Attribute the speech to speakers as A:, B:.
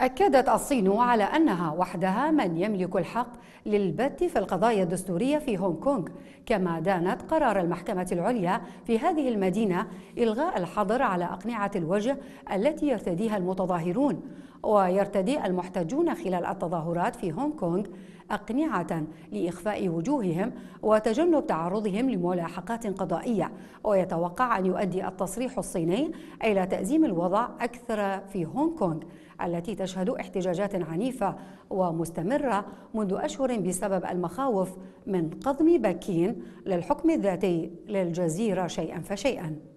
A: أكدت الصين على أنها وحدها من يملك الحق للبت في القضايا الدستورية في هونغ كونغ كما دانت قرار المحكمة العليا في هذه المدينة إلغاء الحظر على أقنعة الوجه التي يرتديها المتظاهرون ويرتدي المحتجون خلال التظاهرات في هونغ كونغ أقنعة لإخفاء وجوههم وتجنب تعرضهم لملاحقات قضائية ويتوقع أن يؤدي التصريح الصيني إلى تأزيم الوضع أكثر في هونغ كونغ التي تشهد احتجاجات عنيفة ومستمرة منذ أشهر بسبب المخاوف من قضم بكين للحكم الذاتي للجزيرة شيئا فشيئا